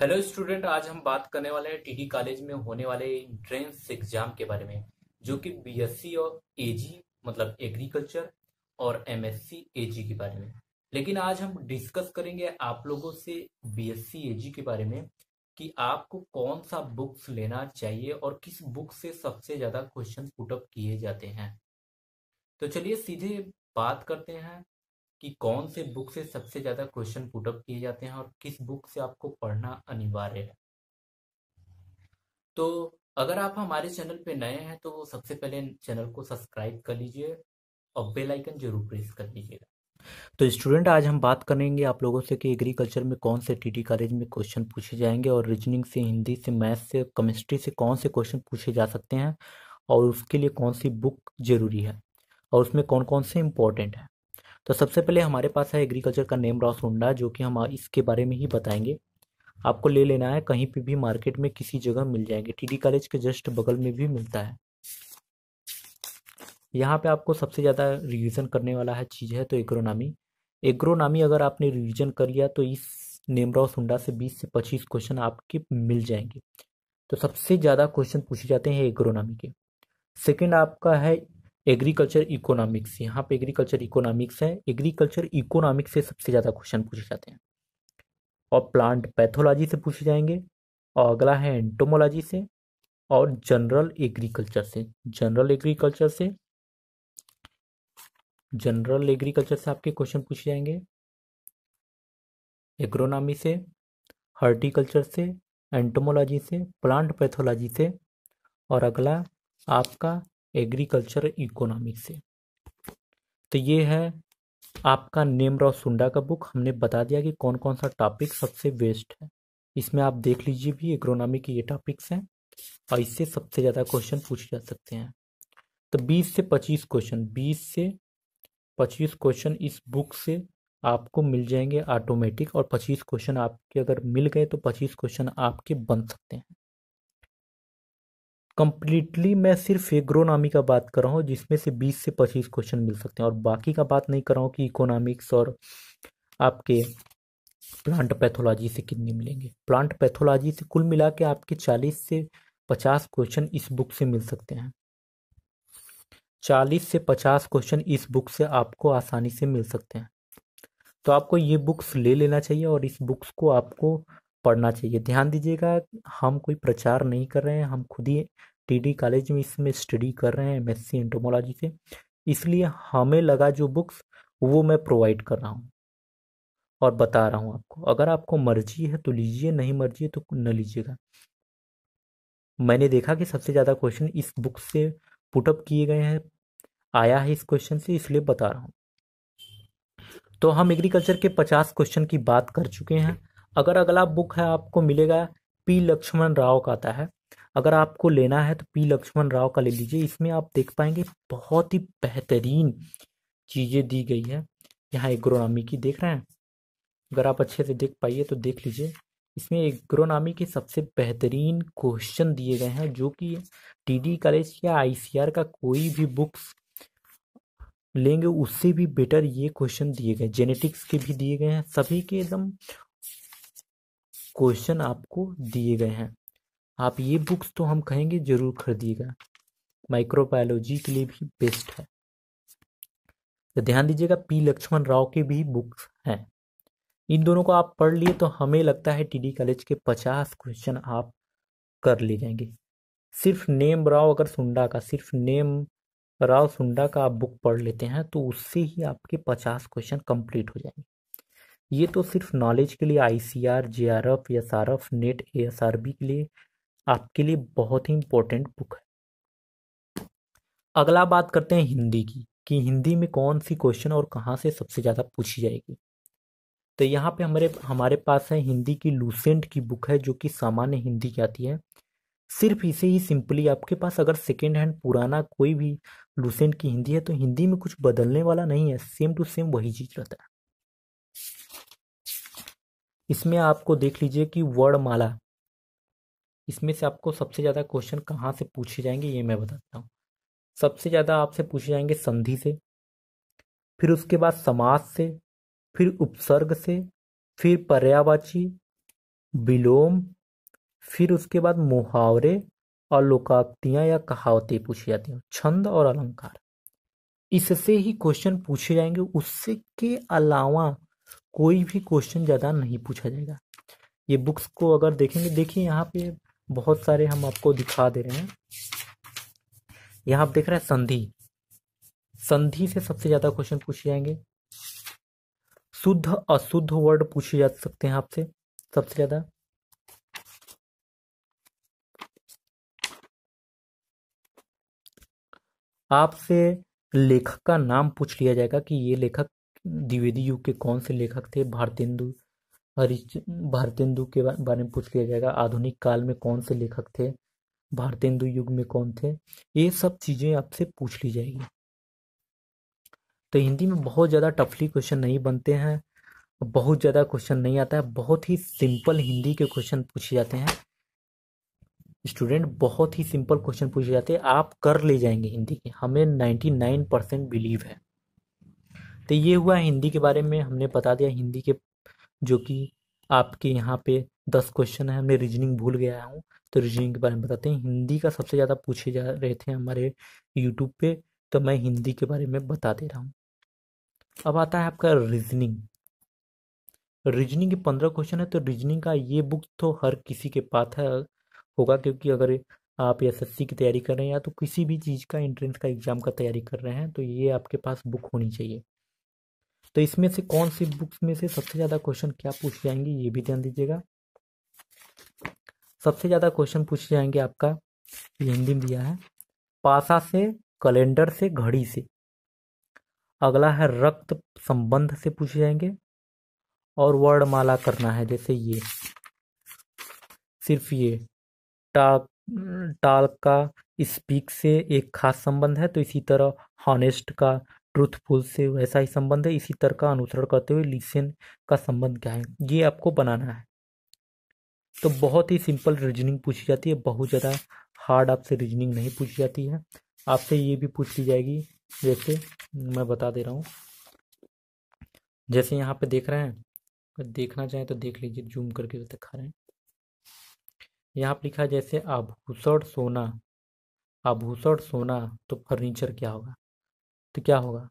hello student आज हम बात करने वाले हैं टीडी कॉलेज में होने वाले एंट्रेंस एग्जाम के बारे में जो कि बीएससी और एजी मतलब एग्रीकल्चर और एमएससी एजी के बारे में लेकिन आज हम डिस्कस करेंगे आप लोगों से बीएससी एजी के बारे में कि आपको कौन सा बुक्स लेना चाहिए और किस बुक से सबसे ज्यादा क्वेश्चन पुटअप किए जाते हैं तो चलिए सीधे बात करते हैं कि कौन से बुक से सबसे ज़्यादा क्वेश्चन पुटअप किए जाते हैं और किस बुक से आपको पढ़ना अनिवार्य है तो अगर आप हमारे चैनल पे नए हैं तो सबसे पहले चैनल को सब्सक्राइब कर लीजिए और बेल आइकन जरूर प्रेस कर लीजिएगा तो स्टूडेंट आज हम बात करेंगे आप लोगों से कि एग्रीकल्चर में कौन से टीटी कॉलेज में क्वेश्चन पूछे जाएंगे और रीजनिंग से हिंदी से मैथ से केमिस्ट्री से कौन से क्वेश्चन पूछे जा सकते हैं और उसके लिए कौन सी बुक जरूरी है और उसमें कौन कौन से इम्पोर्टेंट है तो सबसे पहले हमारे पास है एग्रीकल्चर का नेम रॉस होंडा जो कि हम इसके बारे में ही बताएंगे आपको ले लेना है कहीं पे भी मार्केट में किसी जगह मिल जाएंगे टीडी कॉलेज के जस्ट बगल में भी मिलता है यहाँ पे आपको सबसे ज़्यादा रिविजन करने वाला है चीज़ है तो एग्रोनॉमी एग्रोनॉमी अगर आपने रिविजन कर लिया तो इस नेमराव सुंडा से 20 से 25 क्वेश्चन आपके मिल जाएंगे तो सबसे ज़्यादा क्वेश्चन पूछे जाते हैं एग्रोनॉमी के सेकंड आपका है एग्रीकल्चर इकोनॉमिक्स यहाँ पे एग्रीकल्चर इकोनॉमिक्स है एग्रीकल्चर इकोनॉमिक्स से सबसे ज़्यादा क्वेश्चन पूछे जाते हैं और प्लांट पैथोलॉजी से पूछे जाएंगे और अगला है एंटोमोलॉजी से और जनरल एग्रीकल्चर से जनरल एग्रीकल्चर से जनरल एग्रीकल्चर से आपके क्वेश्चन पूछे जाएंगे एग्रोनॉमी से हॉर्टिकल्चर से एंटोमोलॉजी से प्लांट पैथोलॉजी से और अगला आपका एग्रीकल्चर इकोनॉमिक से तो ये है आपका नेम राव सुंडा का बुक हमने बता दिया कि कौन कौन सा टॉपिक सबसे वेस्ट है इसमें आप देख लीजिए भी इकोनॉमी के ये टॉपिक्स हैं और इससे सबसे ज़्यादा क्वेश्चन पूछे जा सकते हैं तो 20 से 25 क्वेश्चन 20 से 25 क्वेश्चन इस बुक से आपको मिल जाएंगे ऑटोमेटिक और 25 क्वेश्चन आपके अगर मिल गए तो 25 क्वेश्चन आपके बन सकते हैं कंप्लीटली मैं सिर्फ एग्रोनॉमी का बात कर रहा हूँ जिसमें से बीस से पच्चीस क्वेश्चन मिल सकते हैं और बाकी का बात नहीं कर रहा हूँ कि इकोनॉमिक्स और आपके प्लांट पैथोलॉजी से कितने मिलेंगे प्लांट पैथोलॉजी से कुल मिला के आपके चालीस से पचास क्वेश्चन इस बुक से मिल सकते हैं चालीस से पचास क्वेश्चन इस बुक से आपको आसानी से मिल सकते हैं तो आपको ये बुक्स ले लेना चाहिए और इस बुक्स को आपको पढ़ना चाहिए ध्यान दीजिएगा हम कोई प्रचार नहीं कर रहे हैं हम खुद ही टीडी कॉलेज में इसमें स्टडी कर रहे हैं एमएससी एंटोमोलॉजी से इसलिए हमें लगा जो बुक्स वो मैं प्रोवाइड कर रहा हूँ और बता रहा हूँ आपको अगर आपको मर्जी है तो लीजिए नहीं मर्जी है तो न लीजिएगा मैंने देखा कि सबसे ज़्यादा क्वेश्चन इस बुक से पुटअप किए गए हैं आया है इस क्वेश्चन से इसलिए बता रहा हूँ तो हम एग्रीकल्चर के पचास क्वेश्चन की बात कर चुके हैं अगर अगला बुक है आपको मिलेगा पी लक्ष्मण राव का आता है अगर आपको लेना है तो पी लक्ष्मण राव का ले लीजिए इसमें आप देख पाएंगे बहुत ही बेहतरीन चीज़ें दी गई है यहाँ एग्रोनॉमी की देख रहे हैं अगर आप अच्छे से देख पाइए तो देख लीजिए इसमें एग्रोनॉमी के सबसे बेहतरीन क्वेश्चन दिए गए हैं जो कि टीडी कॉलेज या आईसीआर का कोई भी बुक्स लेंगे उससे भी बेटर ये क्वेश्चन दिए गए जेनेटिक्स के भी दिए गए हैं सभी के एकदम क्वेश्चन आपको दिए गए हैं आप ये बुक्स तो हम कहेंगे जरूर खरीदिएगा माइक्रोबायोलॉजी के लिए भी बेस्ट है तो ध्यान दीजिएगा पी लक्ष्मण राव के भी बुक्स हैं इन दोनों को आप पढ़ लिए तो हमें लगता है टीडी कॉलेज के पचास क्वेश्चन आप कर ले जाएंगे सिर्फ नेम राव अगर सुंडा का सिर्फ नेम राव सुंडा का आप बुक पढ़ लेते हैं तो उससे ही आपके पचास क्वेश्चन कंप्लीट हो जाएंगे ये तो सिर्फ नॉलेज के लिए I C R J R F S R F NET A S R B के लिए आपके लिए बहुत ही इम्पोर्टेंट बुक है अगला बात करते हैं हिंदी की कि हिंदी में कौन सी क्वेश्चन और कहाँ से सबसे ज़्यादा पूछी जाएगी तो यहाँ पे हमारे हमारे पास है हिंदी की लूसेंट की बुक है जो कि सामान्य हिंदी की आती है सिर्फ इसे ही सिंपली आपके पास अगर सेकेंड हैंड पुराना कोई भी लूसेंट की हिंदी है तो हिंदी में कुछ बदलने वाला नहीं है सेम टू सेम वही चीज़ रहता है इसमें आपको देख लीजिए कि वर्णमाला इसमें से आपको सबसे ज़्यादा क्वेश्चन कहाँ से पूछे जाएंगे ये मैं बताता हूँ सबसे ज़्यादा आपसे पूछे जाएंगे संधि से फिर उसके बाद समाज से फिर उपसर्ग से फिर पर्यावाची विलोम फिर उसके बाद मुहावरे और लोकाक्तियां या कहावतें पूछी जाती हैं छंद और अलंकार इससे ही क्वेश्चन पूछे जाएंगे उससे के अलावा कोई भी क्वेश्चन ज़्यादा नहीं पूछा जाएगा ये बुक्स को अगर देखेंगे देखिए यहाँ पे बहुत सारे हम आपको दिखा दे रहे हैं यहाँ आप देख रहे हैं संधि संधि से सबसे ज़्यादा क्वेश्चन पूछे जाएंगे शुद्ध अशुद्ध वर्ड पूछे जा सकते हैं आपसे सबसे ज़्यादा आपसे लेखक का नाम पूछ लिया जाएगा कि ये लेखक द्विवेदी युग के कौन से लेखक थे भारतेंदु हरिश भारतेंदु के बारे में पूछ लिया जाएगा आधुनिक काल में कौन से लेखक थे भारतेंदु युग में कौन थे ये सब चीज़ें आपसे पूछ ली जाएगी तो हिंदी में बहुत ज़्यादा टफली क्वेश्चन नहीं बनते हैं बहुत ज़्यादा क्वेश्चन नहीं आता है बहुत ही सिंपल हिंदी के क्वेश्चन पूछे जाते हैं स्टूडेंट बहुत ही सिंपल क्वेश्चन पूछे जाते हैं आप कर ले जाएंगे हिंदी के हमें नाइन्टी नाइन परसेंट बिलीव है तो ये हुआ हिंदी के बारे में हमने बता दिया हिंदी के जो कि आपके यहाँ पे दस क्वेश्चन है हमने रीजनिंग भूल गया हूँ तो रीजनिंग के बारे में बताते हैं हिंदी का सबसे ज़्यादा पूछे जा रहे थे हमारे यूट्यूब पे तो मैं हिंदी के बारे में बता दे रहा हूँ अब आता है आपका रीजनिंग रीजनिंग के पंद्रह क्वेश्चन है तो रीजनिंग का ये बुक तो हर किसी के पास है होगा क्योंकि अगर आप एस एस सी की तैयारी कर रहे हैं या तो किसी भी चीज़ का एंट्रेंस का एग्ज़ाम का तैयारी कर रहे हैं तो ये आपके पास बुक होनी चाहिए तो इसमें से कौन सी बुक्स में से सबसे ज़्यादा क्वेश्चन क्या पूछ जाएंगे ये भी ध्यान दीजिएगा सबसे ज़्यादा क्वेश्चन पूछ जाएंगे आपका हिंदी में दिया है पासा से कैलेंडर से घड़ी से अगला है रक्त संबंध से पूछे जाएंगे और वर्णमाला करना है जैसे ये सिर्फ ये टाक टाल का स्पीक से एक खास संबंध है तो इसी तरह हॉनेस्ट का ट्रूथफुल से वैसा ही संबंध है इसी तरह का अनुसरण करते हुए लिसन का संबंध क्या है ये आपको बनाना है तो बहुत ही सिंपल रीजनिंग पूछी जाती है बहुत ज़्यादा हार्ड आपसे रीजनिंग नहीं पूछी जाती है आपसे ये भी पूछ ली जाएगी जैसे मैं बता दे रहा हूँ जैसे यहाँ पे देख रहे हैं देखना चाहें तो देख लीजिए जूम करके तो दिखा रहे हैं यहाँ पर लिखा है जैसे आभूषण सोना आभूषण सोना तो फर्नीचर क्या होगा तो क्या होगा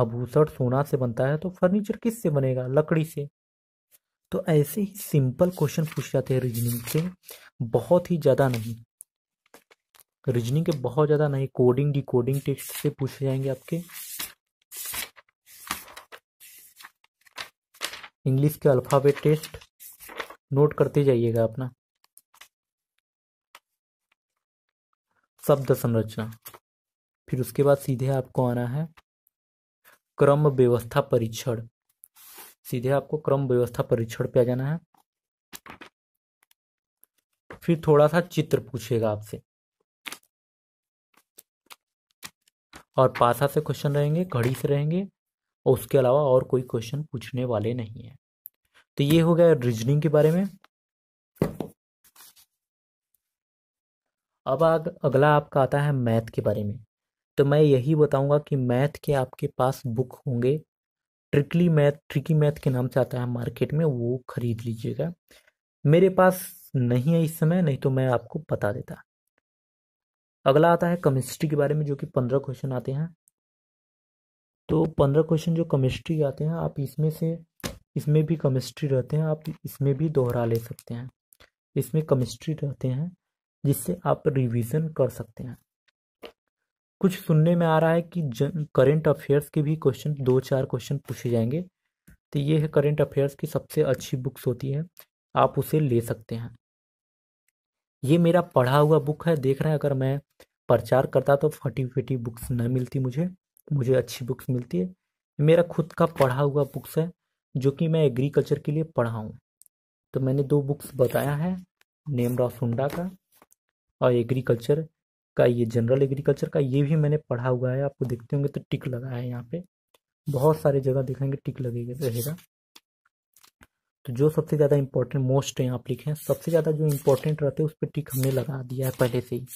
आभूषण सोना से बनता है तो फर्नीचर किस से बनेगा लकड़ी से तो ऐसे ही सिंपल क्वेश्चन पूछ जाते हैं रीजनिंग से बहुत ही ज़्यादा नहीं रीजनिंग के बहुत ज़्यादा नहीं कोडिंग डिकोडिंग टेक्स्ट से पूछे जाएंगे आपके इंग्लिश के अल्फ़ाबेट टेस्ट नोट करते जाइएगा अपना शब्द संरचना फिर उसके बाद सीधे आपको आना है क्रम व्यवस्था परीक्षण सीधे आपको क्रम व्यवस्था परीक्षण पे आ जाना है फिर थोड़ा सा चित्र पूछेगा आपसे और पासा से क्वेश्चन रहेंगे घड़ी से रहेंगे और उसके अलावा और कोई क्वेश्चन पूछने वाले नहीं है तो ये हो गया रीजनिंग के बारे में अब आग अगला आपका आता है मैथ के बारे में तो मैं यही बताऊंगा कि मैथ के आपके पास बुक होंगे ट्रिकली मैथ ट्रिकी मैथ के नाम से आता है मार्केट में वो खरीद लीजिएगा मेरे पास नहीं है इस समय नहीं तो मैं आपको बता देता अगला आता है केमिस्ट्री के बारे में जो कि पंद्रह क्वेश्चन आते हैं तो पंद्रह क्वेश्चन जो केमिस्ट्री आते हैं आप इसमें से इसमें भी केमिस्ट्री रहते हैं आप इसमें भी दोहरा ले सकते हैं इसमें केमिस्ट्री रहते हैं जिससे आप रिवीजन कर सकते हैं कुछ सुनने में आ रहा है कि करंट अफेयर्स के भी क्वेश्चन दो चार क्वेश्चन पूछे जाएंगे तो ये है करंट अफेयर्स की सबसे अच्छी बुक्स होती है आप उसे ले सकते हैं ये मेरा पढ़ा हुआ बुक है देख रहे हैं अगर मैं प्रचार करता तो फटी फटी बुक्स न मिलती मुझे मुझे अच्छी बुक्स मिलती है मेरा खुद का पढ़ा हुआ बुक्स है जो कि मैं एग्रीकल्चर के लिए पढ़ा हूँ तो मैंने दो बुक्स बताया है नेमरा सुंडा का और एग्रीकल्चर का ये जनरल एग्रीकल्चर का ये भी मैंने पढ़ा हुआ है आपको देखते होंगे तो टिक लगा है यहाँ पे बहुत सारे जगह देखेंगे टिक लगेगा रहेगा तो जो सबसे ज़्यादा इम्पोर्टेंट मोस्ट यहाँ आप लिखे हैं सबसे ज़्यादा जो इम्पोर्टेंट रहते हैं उस पर टिक हमने लगा दिया है पहले से ही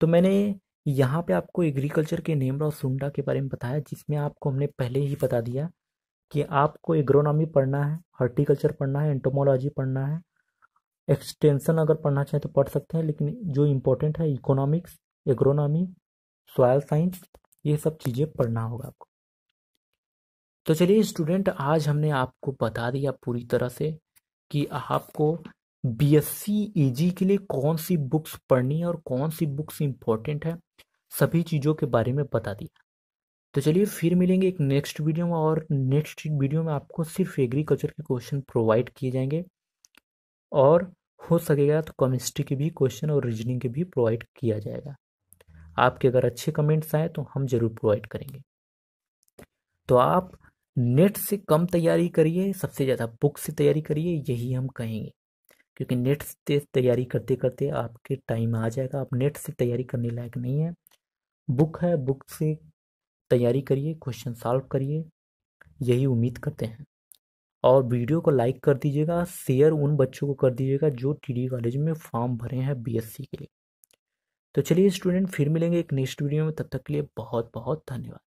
तो मैंने यहाँ पे आपको एग्रीकल्चर के नेमरा और सुंडा के बारे में बताया जिसमें आपको हमने पहले ही बता दिया कि आपको एग्रोनॉमी पढ़ना है हॉर्टिकल्चर पढ़ना है एंटोमोलॉजी पढ़ना है एक्सटेंशन अगर पढ़ना चाहें तो पढ़ सकते हैं लेकिन जो इम्पोर्टेंट है इकोनॉमिक्स एग्रोनॉमी सॉयल साइंस ये सब चीज़ें पढ़ना होगा आपको तो चलिए स्टूडेंट आज हमने आपको बता दिया पूरी तरह से कि आपको बी एस सी के लिए कौन सी बुक्स पढ़नी है और कौन सी बुक्स इम्पोर्टेंट है सभी चीज़ों के बारे में बता दिया तो चलिए फिर मिलेंगे एक नेक्स्ट वीडियो में और नेक्स्ट वीडियो में आपको सिर्फ एग्रीकल्चर के क्वेश्चन प्रोवाइड किए जाएंगे और हो सकेगा तो केमिस्ट्री के भी क्वेश्चन और रीजनिंग के भी प्रोवाइड किया जाएगा आपके अगर अच्छे कमेंट्स आए तो हम ज़रूर प्रोवाइड करेंगे तो आप नेट से कम तैयारी करिए सबसे ज़्यादा बुक से तैयारी करिए यही हम कहेंगे क्योंकि नेट से तैयारी करते करते आपके टाइम आ जाएगा आप नेट से तैयारी करने लायक नहीं है बुक है बुक से तैयारी करिए क्वेश्चन सॉल्व करिए यही उम्मीद करते हैं और वीडियो को लाइक कर दीजिएगा शेयर उन बच्चों को कर दीजिएगा जो टी कॉलेज में फॉर्म भरे हैं बीएससी के लिए तो चलिए स्टूडेंट फिर मिलेंगे एक नेक्स्ट वीडियो में तब तक के लिए बहुत बहुत धन्यवाद